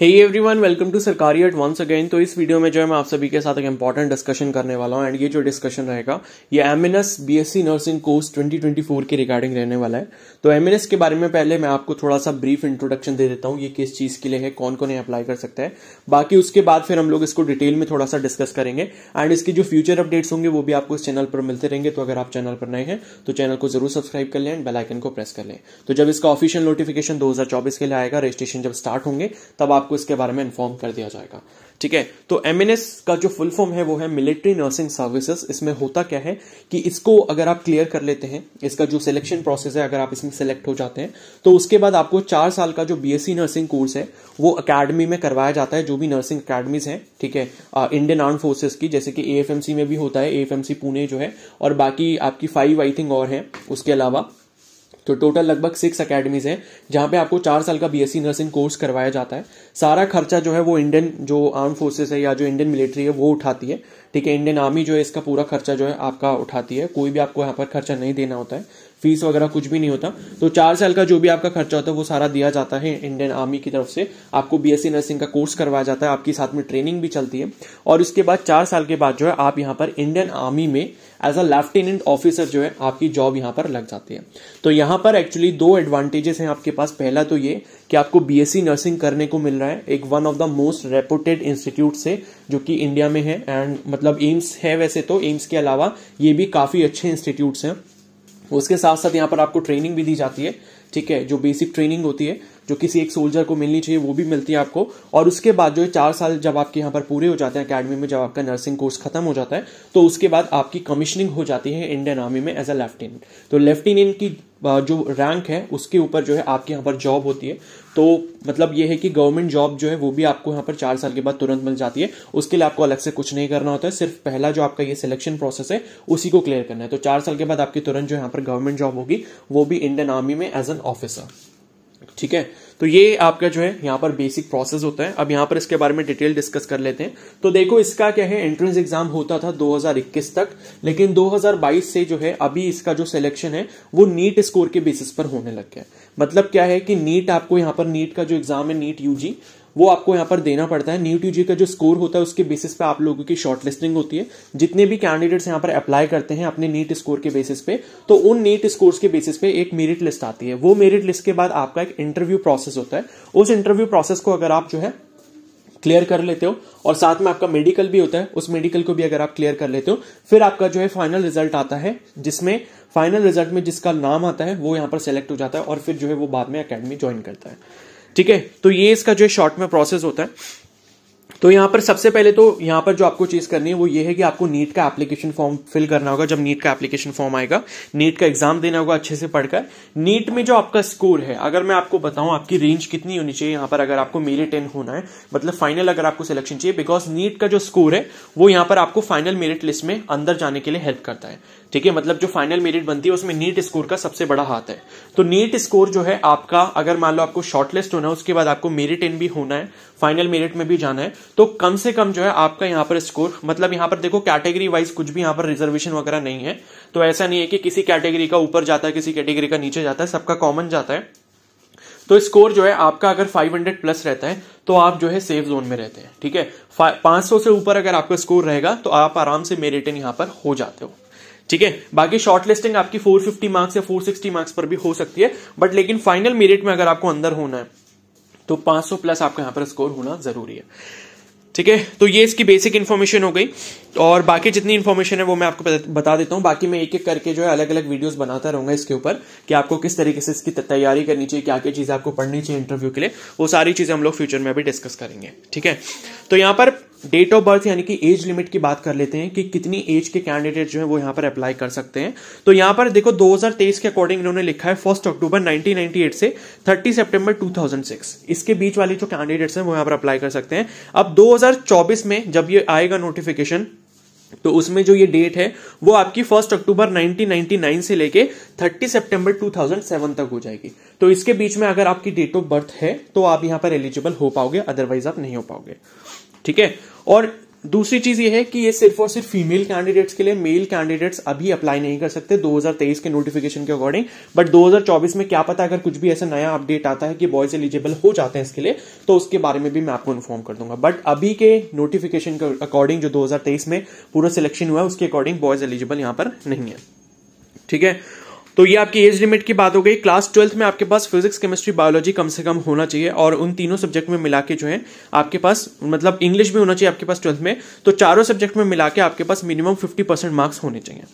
hey one welcome to सरकारी eight once again तो इस वीडियो में जो है मैं आप सभी के साथ एक इंपॉर्टेंट डिस्कशन करने वाला हूँ एंड ये जो डिस्कशन रहेगा ये M N S B S C nursing course 2024 के रिगार्डिंग रहने वाला है तो एम एन एस के बारे में पहले मैं आपको थोड़ा सा ब्रीफ इंट्रोडक्शन दे देता हूँ ये किस चीज़ के लिए है कौन कौन अप्लाई कर सकता है बाकी उसके बाद फिर हम लोग इसको डिटेल में थोड़ा सा डिस्कस करेंगे एंड इसके जो फ्यूचर अपडेट्स होंगे वो भी आपको इस चैनल पर मिलते रहेंगे तो अगर आप चैनल पर नए हैं तो चैनल को जरूर सब्सक्राइब कर लें एंड बेलाइकन को प्रेस कर लें तो जब इसका ऑफिशियल नोटिफिकेशन दो के लिए आएगा रजिस्ट्रेशन जब स्टार्ट होंगे तब आप आपको इसके बारे में इन्फॉर्म कर दिया जाएगा ठीक है तो एम का जो फुल फॉर्म है वो है मिलिट्री नर्सिंग सर्विसेज इसमें होता क्या है कि इसको अगर आप क्लियर कर लेते हैं इसका जो सिलेक्शन प्रोसेस है अगर आप इसमें सेलेक्ट हो जाते हैं तो उसके बाद आपको चार साल का जो बीएससी नर्सिंग कोर्स है वो अकेडमी में करवाया जाता है जो भी नर्सिंग अकेडमीज हैं ठीक है इंडियन आर्म फोर्सेज की जैसे कि एएफएमसी में भी होता है एएफएमसी पुणे जो है और बाकी आपकी फाइव आई थिंक और है उसके अलावा तो टोटल लगभग सिक्स अकेडमीज हैं जहां पे आपको चार साल का बीएससी नर्सिंग कोर्स करवाया जाता है सारा खर्चा जो है वो इंडियन जो आर्म फोर्सेस है या जो इंडियन मिलिट्री है वो उठाती है ठीक है इंडियन आर्मी जो है इसका पूरा खर्चा जो है आपका उठाती है कोई भी आपको यहाँ पर खर्चा नहीं देना होता है फीस वगैरह कुछ भी नहीं होता तो चार साल का जो भी आपका खर्चा होता है वो सारा दिया जाता है इंडियन आर्मी की तरफ से आपको बीएससी नर्सिंग का कोर्स करवाया जाता है आपकी साथ में ट्रेनिंग भी चलती है और उसके बाद चार साल के बाद जो है आप यहाँ पर इंडियन आर्मी में एज अ लेफ्टिनेंट ऑफिसर जो है आपकी जॉब यहाँ पर लग जाती है तो यहाँ पर एक्चुअली दो एडवांटेजेस हैं आपके पास पहला तो ये कि आपको बीएससी नर्सिंग करने को मिल रहा है एक one of the most reputed institute से जो कि इंडिया में है एंड मतलब एम्स है वैसे तो एम्स के अलावा ये भी काफ़ी अच्छे इंस्टीट्यूट्स हैं उसके साथ साथ यहाँ पर आपको ट्रेनिंग भी दी जाती है ठीक है जो बेसिक ट्रेनिंग होती है जो किसी एक सोल्जर को मिलनी चाहिए वो भी मिलती है आपको और उसके बाद जो चार साल जब आपके यहाँ पर पूरे हो जाते हैं अकेडमी में जब आपका नर्सिंग कोर्स खत्म हो जाता है तो उसके बाद आपकी कमीशनिंग हो जाती है इंडियन आर्मी में एज तो अ लेफ्टिनेंट तो लेफ्टिनेंट की जो रैंक है उसके ऊपर जो है आपके यहाँ पर जॉब होती है तो मतलब ये है कि गवर्नमेंट जॉब जो है वो भी आपको यहाँ पर चार साल के बाद तुरंत मिल जाती है उसके लिए आपको अलग से कुछ नहीं करना होता है सिर्फ पहला जो आपका ये सिलेक्शन प्रोसेस है उसी को क्लियर करना है तो चार साल के बाद आपकी तुरंत जो यहाँ पर गवर्नमेंट जॉब होगी वो भी इंडियन आर्मी में एज एन ऑफिसर ठीक है तो ये आपका जो है यहाँ पर बेसिक प्रोसेस होता है अब यहां पर इसके बारे में डिटेल डिस्कस कर लेते हैं तो देखो इसका क्या है एंट्रेंस एग्जाम होता था 2021 तक लेकिन 2022 से जो है अभी इसका जो सिलेक्शन है वो नीट स्कोर के बेसिस पर होने लग गया मतलब क्या है कि नीट आपको यहाँ पर नीट का जो एग्जाम है नीट यूजी वो आपको यहाँ पर देना पड़ता है न्यू टी का जो स्कोर होता है उसके बेसिस पे आप लोगों की शॉर्टलिस्टिंग होती है जितने भी कैंडिडेट्स यहाँ पर अप्लाई करते हैं अपने नीट स्कोर के बेसिस पे तो उन नीट स्कोर के बेसिस पे एक मेरिट लिस्ट आती है वो मेरिट लिस्ट के बाद आपका एक इंटरव्यू प्रोसेस होता है उस इंटरव्यू प्रोसेस को अगर आप जो है क्लियर कर लेते हो और साथ में आपका मेडिकल भी होता है उस मेडिकल को भी अगर आप क्लियर कर लेते हो फिर आपका जो है फाइनल रिजल्ट आता है जिसमें फाइनल रिजल्ट में जिसका नाम आता है वो यहाँ पर सेलेक्ट हो जाता है और फिर जो है वो बाद में अकेडमी ज्वाइन करता है ठीक है तो ये इसका जो शॉर्ट में प्रोसेस होता है तो यहां पर सबसे पहले तो यहां पर जो आपको चीज़ करनी है वो ये है कि आपको नीट का एप्लीकेशन फॉर्म फिल करना होगा जब नीट का एप्लीकेशन फॉर्म आएगा नीट का एग्जाम देना होगा अच्छे से पढ़कर नीट में जो आपका स्कोर है अगर मैं आपको बताऊं आपकी रेंज कितनी होनी चाहिए यहां पर अगर आपको मेरिट टेन होना है मतलब फाइनल अगर आपको सिलेक्शन चाहिए बिकॉज नीट का जो स्कोर है वो यहाँ पर आपको फाइनल मेरिट लिस्ट में अंदर जाने के लिए हेल्प करता है ठीक है मतलब जो फाइनल मेरिट बनती है उसमें नीट स्कोर का सबसे बड़ा हाथ है तो नीट स्कोर जो है आपका अगर मान लो आपको शॉर्टलिस्ट होना है उसके बाद आपको मेरिट इन भी होना है फाइनल मेरिट में भी जाना है तो कम से कम जो है आपका यहां पर स्कोर मतलब यहां पर देखो कैटेगरी वाइज कुछ भी यहां पर रिजर्वेशन वगैरह नहीं है तो ऐसा नहीं है कि किसी कैटेगरी का ऊपर जाता है किसी कैटेगरी का नीचे जाता है सबका कॉमन जाता है तो स्कोर जो है आपका अगर 500 प्लस रहता है तो आप जो है सेफ जोन में रहते हैं ठीक है 500 से ऊपर अगर आपका स्कोर रहेगा तो आप आराम से मेरिटन यहां पर हो जाते हो ठीक है बाकी शॉर्ट लिस्टिंग आपकी 450 मार्क्स या 460 मार्क्स पर भी हो सकती है बट लेकिन फाइनल मेरिट में अगर आपको अंदर होना है तो 500 प्लस आपका यहां पर स्कोर होना जरूरी है ठीक है तो ये इसकी बेसिक इन्फॉर्मेशन हो गई और बाकी जितनी इन्फॉर्मेशन है वो मैं आपको बता देता हूँ बाकी मैं एक एक करके जो है अलग अलग वीडियोस बनाता रहूंगा इसके ऊपर कि आपको किस तरीके से इसकी तैयारी करनी चाहिए क्या क्या चीज़ें आपको पढ़नी चाहिए इंटरव्यू के लिए वो सारी चीज़ें हम लोग फ्यूचर में अभी डिस्कस करेंगे ठीक है तो यहाँ पर डेट ऑफ बर्थ यानी कि एज लिमिट की बात कर लेते हैं कि कितनी एज के कैंडिडेट जो है वो यहां पर अप्लाई कर सकते हैं तो यहां पर देखो 2023 के अकॉर्डिंग इन्होंने लिखा है फर्स्ट अक्टूबर 1998 से 30 सितंबर 2006 इसके बीच वाले जो कैंडिडेट्स हैं वो यहाँ पर अप्लाई कर सकते हैं अब 2024 में जब ये आएगा नोटिफिकेशन तो उसमें जो ये डेट है वो आपकी फर्स्ट अक्टूबर 1999 से लेके 30 सितंबर 2007 तक हो जाएगी तो इसके बीच में अगर आपकी डेट ऑफ बर्थ है तो आप यहाँ पर एलिजिबल हो पाओगे अदरवाइज आप नहीं हो पाओगे ठीक है और दूसरी चीज ये है कि ये सिर्फ और सिर्फ फीमेल कैंडिडेट्स के लिए मेल कैंडिडेट्स अभी अप्लाई नहीं कर सकते 2023 के नोटिफिकेशन के अकॉर्डिंग बट 2024 में क्या पता अगर कुछ भी ऐसा नया अपडेट आता है कि बॉयज एलिजिबल हो जाते हैं इसके लिए तो उसके बारे में भी मैं आपको इन्फॉर्म कर दूंगा बट अभी के नोटिफिकेशन के अकॉर्डिंग जो दो में पूरा सिलेक्शन हुआ है उसके अकॉर्डिंग बॉयज एलिजिबल यहां पर नहीं है ठीक है तो ये आपकी एज लिमिट की बात हो गई क्लास ट्वेल्थ में आपके पास फिजिक्स केमिस्ट्री बायोलॉजी कम से कम होना चाहिए और उन तीनों सब्जेक्ट में मिला के जो है आपके पास मतलब इंग्लिश भी होना चाहिए आपके पास ट्वेल्थ में तो चारों सब्जेक्ट में मिला के आपके पास मिनिमम फिफ्टी परसेंट मार्क्स होने चाहिए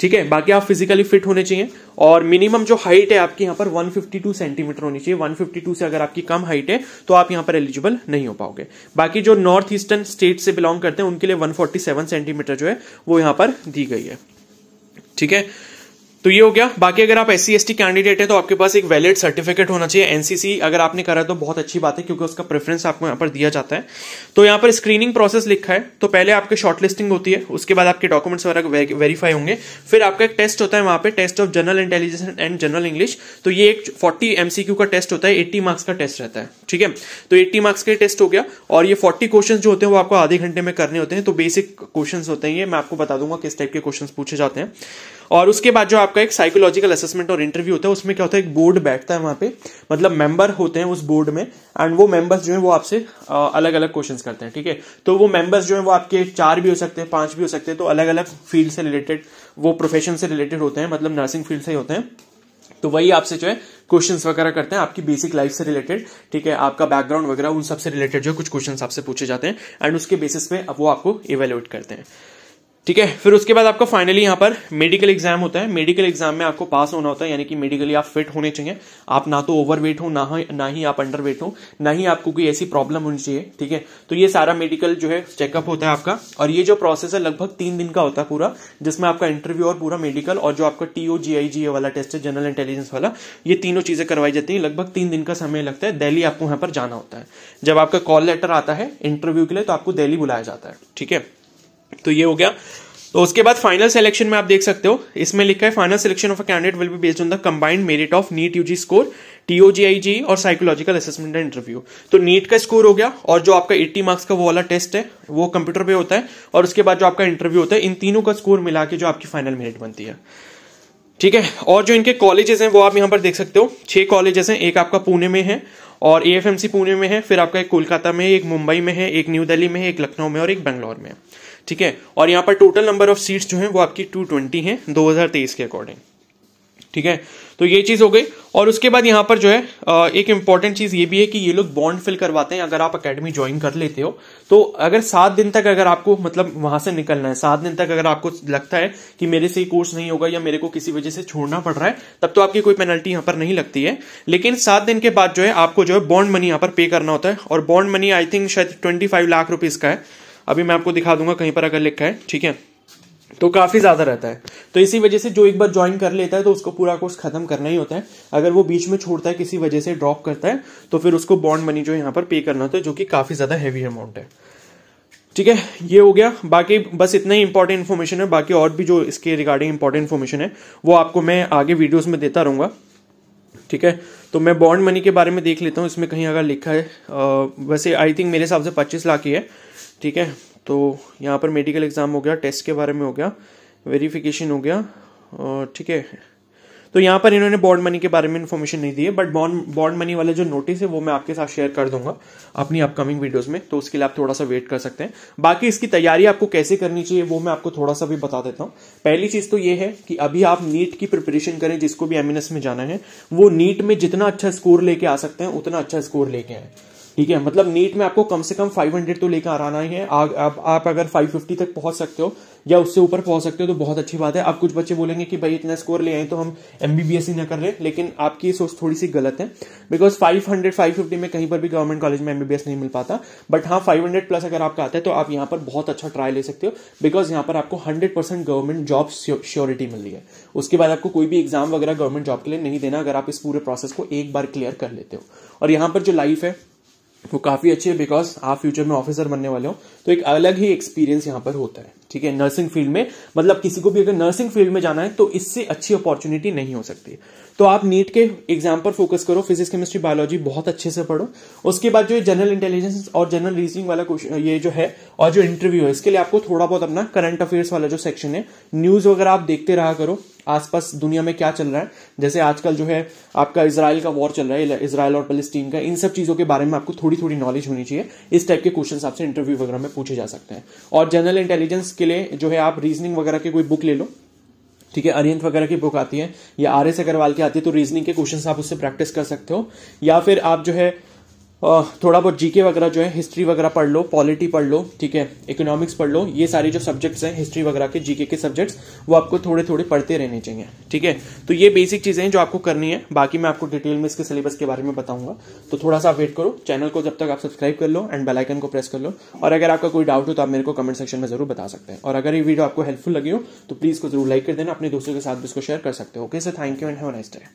ठीक है बाकी आप फिजिकली फिट होने चाहिए और मिनिमम जो हाइट है आपकी यहाँ पर 152 सेंटीमीटर होनी चाहिए 152 से अगर आपकी कम हाइट है तो आप यहाँ पर एलिजिबल नहीं हो पाओगे बाकी जो नॉर्थ ईस्टर्न स्टेट से बिलोंग करते हैं उनके लिए 147 सेंटीमीटर जो है वो यहाँ पर दी गई है ठीक है तो ये हो गया बाकी अगर आप एस सी कैंडिडेट है तो आपके पास एक वैलिड सर्टिफिकेट होना चाहिए एनसीसी अगर आपने करा तो बहुत अच्छी बात है क्योंकि उसका प्रेफरेंस आपको यहाँ पर दिया जाता है तो यहाँ पर स्क्रीनिंग प्रोसेस लिखा है तो पहले आपके शॉर्टलिस्टिंग होती है उसके बाद आपके डॉक्यूमेंट्स वगैरह वेरीफाई होंगे फिर आपका एक टेस्ट होता है वहाँ पे test of general intelligence and general English तो ये एक फोर्टी एमसीक्यू का टेस्ट होता है एट्टी मार्क्स का टेस्ट रहता है ठीक है तो 80 मार्क्स के टेस्ट हो गया और ये 40 क्वेश्चन जो होते हैं वो आपको आधे घंटे में करने होते हैं तो बेसिक क्वेश्चन होते हैं ये मैं आपको बता दूंगा किस टाइप के क्वेश्चन पूछे जाते हैं और उसके बाद जो आपका एक साइकोलॉजिकल असेसमेंट और इंटरव्यू होता है उसमें क्या होता है एक बोर्ड बैठता है वहां पे मतलब मेंबर होते हैं उस बोर्ड में एंड वो मेंबर्स जो है वो आपसे अलग अलग क्वेश्चन करते हैं ठीक है तो वो मेंबर्स जो है वो आपके चार भी हो सकते हैं पांच भी हो सकते हैं तो अलग अलग फील्ड से रिलेटेड वो प्रोफेशन से रिलेटेड होते हैं मतलब नर्सिंग फील्ड से ही होते हैं तो वही आपसे जो है क्वेश्चन वगैरह करते हैं आपकी बेसिक लाइफ से रिलेटेड ठीक है आपका बैकग्राउंड वगैरह उन सबसे रिलेटेड जो कुछ क्वेश्चन आपसे पूछे जाते हैं एंड उसके बेसिस पे अब वो आपको इवेल्युएट करते हैं ठीक है फिर उसके बाद आपका फाइनली यहाँ पर मेडिकल एग्जाम होता है मेडिकल एग्जाम में आपको पास होना होता है यानी कि मेडिकली आप फिट होने चाहिए आप ना तो ओवरवेट हो ना ना ही आप अंडर वेट हो ना ही आपको कोई ऐसी प्रॉब्लम होनी चाहिए ठीक है तो ये सारा मेडिकल जो है चेकअप होता है आपका और ये जो प्रोसेस है लगभग तीन दिन का होता है पूरा जिसमें आपका इंटरव्यू और पूरा मेडिकल और जो आपका टीओ जी वाला टेस्ट है जनरल इंटेलिजेंस वाला ये तीनों चीजें करवाई जाती है लगभग तीन दिन का समय लगता है दिल्ली आपको यहां पर जाना होता है जब आपका कॉल लेटर आता है इंटरव्यू के लिए तो आपको दिल्ली बुलाया जाता है ठीक है तो ये हो गया तो उसके बाद फाइनल सिलेक्शन में आप देख सकते हो इसमें लिखा है final selection of a candidate will be based on the combined merit of NEET UG score TOGIG और साइकोलॉजिकल असेसमेंट एंड इंटरव्यू तो नीट का स्कोर हो गया और जो आपका 80 मार्क्स का वो वाला टेस्ट है वो कंप्यूटर पे होता है और उसके बाद जो आपका इंटरव्यू होता है इन तीनों का स्कोर मिला के जो आपकी फाइनल मेरिट बनती है ठीक है और जो इनके कॉलेजेस हैं वो आप यहाँ पर देख सकते हो छह कॉलेजेस हैं एक आपका पुणे में है और ए पुणे में है फिर आपका एक कोलकाता में एक मुंबई में है एक न्यू दिल्ली में है एक लखनऊ में और एक बेंगलोर में है ठीक है और यहाँ पर टोटल नंबर ऑफ सीट्स जो हैं वो आपकी टू ट्वेंटी हैं दो हजार तेईस के अकॉर्डिंग ठीक है तो ये चीज हो गई और उसके बाद यहाँ पर जो है एक इंपॉर्टेंट चीज ये भी है कि ये लोग बॉन्ड फिल करवाते हैं अगर आप अकेडमी ज्वाइन कर लेते हो तो अगर सात दिन तक अगर आपको मतलब वहां से निकलना है सात दिन तक अगर आपको लगता है कि मेरे से कोर्स नहीं होगा या मेरे को किसी वजह से छोड़ना पड़ रहा है तब तो आपकी कोई पेनल्टी यहाँ पर नहीं लगती है लेकिन सात दिन के बाद जो है आपको जो है बॉन्ड मनी यहाँ पर पे करना होता है और बॉन्ड मनी आई थिंक शायद ट्वेंटी लाख रुपीज का है अभी मैं आपको दिखा दूंगा कहीं पर अगर लिखा है ठीक है तो काफ़ी ज़्यादा रहता है तो इसी वजह से जो एक बार ज्वाइन कर लेता है तो उसको पूरा कोर्स खत्म करना ही होता है अगर वो बीच में छोड़ता है किसी वजह से ड्रॉप करता है तो फिर उसको बॉन्ड मनी जो यहाँ पर पे करना होता है जो कि काफ़ी ज़्यादा हैवी अमाउंट है ठीक है ये हो गया बाकी बस इतना ही इंपॉर्टेंट इन्फॉर्मेशन है बाकी और भी जो इसके रिगार्डिंग इंपॉर्टेंट इन्फॉर्मेशन है वो आपको मैं आगे वीडियोस में देता रहूंगा ठीक है तो मैं बॉन्ड मनी के बारे में देख लेता हूँ इसमें कहीं अगर लिखा है आ, वैसे आई थिंक मेरे हिसाब से पच्चीस लाख ही है ठीक है तो यहाँ पर मेडिकल एग्ज़ाम हो गया टेस्ट के बारे में हो गया वेरिफिकेशन हो गया ठीक है तो यहाँ पर इन्होंने बॉन्ड मनी के बारे में इन्फॉर्मेशन नहीं दी है बट बॉन्ड बॉन्ड मनी वाले जो नोटिस है वो मैं आपके साथ शेयर कर दूंगा अपनी अपकमिंग वीडियोस में तो उसके लिए आप थोड़ा सा वेट कर सकते हैं बाकी इसकी तैयारी आपको कैसे करनी चाहिए वो मैं आपको थोड़ा सा भी बता देता हूँ पहली चीज़ तो ये है कि अभी आप नीट की प्रिपरेशन करें जिसको भी एम में जाना है वो नीट में जितना अच्छा स्कोर लेके आ सकते हैं उतना अच्छा स्कोर लेके आए ठीक है मतलब नीट में आपको कम से कम 500 तो लेकर आना ही है आ, आप, आप अगर 550 तक पहुंच सकते हो या उससे ऊपर पहुंच सकते हो तो बहुत अच्छी बात है आप कुछ बच्चे बोलेंगे कि भाई इतना स्कोर ले आए तो हम एमबीबीएस ही ना कर रहे लेकिन आपकी सोच थोड़ी सी गलत है बिकॉज 500 550 में कहीं पर भी गवर्नमेंट कॉलेज में एमबीबीएस नहीं मिल पाता बट हाँ 500 प्लस अगर आपका आता है तो आप यहाँ पर बहुत अच्छा ट्राई ले सकते हो बिकॉज यहाँ पर आपको हंड्रेड गवर्नमेंट जॉब श्योरिटी मिल रही है उसके बाद आपको कोई भी एग्जाम वगैरह गवर्नमेंट जॉब के लिए नहीं देना अगर आप इस पूरे प्रोसेस को एक बार क्लियर कर लेते हो और यहाँ पर जो लाइफ है वो काफ़ी अच्छी है बिकॉज आप फ्यूचर में ऑफिसर बनने वाले हो तो एक अलग ही एक्सपीरियंस यहाँ पर होता है ठीक है नर्सिंग फील्ड में मतलब किसी को भी अगर नर्सिंग फील्ड में जाना है तो इससे अच्छी अपॉर्चुनिटी नहीं हो सकती तो आप नीट के एग्जाम पर फोकस करो फिजिक्स केमिस्ट्री बायोलॉजी बहुत अच्छे से पढ़ो उसके बाद जो जनरल इंटेलिजेंस और जनरल रीजनिंग वाला क्वेश्चन ये जो है और जो इंटरव्यू है इसके लिए आपको थोड़ा बहुत अपना करंट अफेयर्स वाला जो सेक्शन है न्यूज वगैरह आप देखते रहा करो आसपास दुनिया में क्या चल रहा है जैसे आजकल जो है आपका इसराइल का वॉर चल रहा है इसराइल और पलिस्टीन का इन सब चीज़ों के बारे में आपको थोड़ी थोड़ी नॉलेज होनी चाहिए इस टाइप के क्वेश्चन आपसे इंटरव्यू वगैरह में पूछे जा सकते हैं और जनरल इंटेलिजेंस इसके लिए जो है आप रीजनिंग वगैरह की कोई बुक ले लो ठीक है अरियंत वगैरह की बुक आती है या आर एस अग्रवाल की आती है तो रीजनिंग के क्वेश्चन आप उससे प्रैक्टिस कर सकते हो या फिर आप जो है थोड़ा बहुत जीके वगैरह जो है हिस्ट्री वगैरह पढ़ लो पॉलिटी पढ़ लो ठीक है इकोनॉमिक्स पढ़ लो ये सारे जो सब्जेक्ट्स हैं हिस्ट्री वगैरह के जीके के सब्जेक्ट्स वो आपको थोड़े थोड़े पढ़ते रहने चाहिए ठीक है तो ये बेसिक चीज़ें हैं जो आपको करनी है बाकी मैं आपको डिटेल में इसके सिलेबस के बारे में बताऊंगा तो थोड़ा सा वेट करो चैनल को जब तक आप सब्सक्राइब कर लो एंड बेलाइकन को प्रेस कर लो और अगर आपका कोई डाउट हो तो आप मेरे को कमेंट सेक्शन में जरूर बता सकते हैं और अगर ये वीडियो आपको हेल्पफुल लगी हो तो प्लीज़ को जरूर लाइक कर देना अपने दोस्तों के साथ भी इसको शेयर कर सकते हो okay sir thank you and have nice day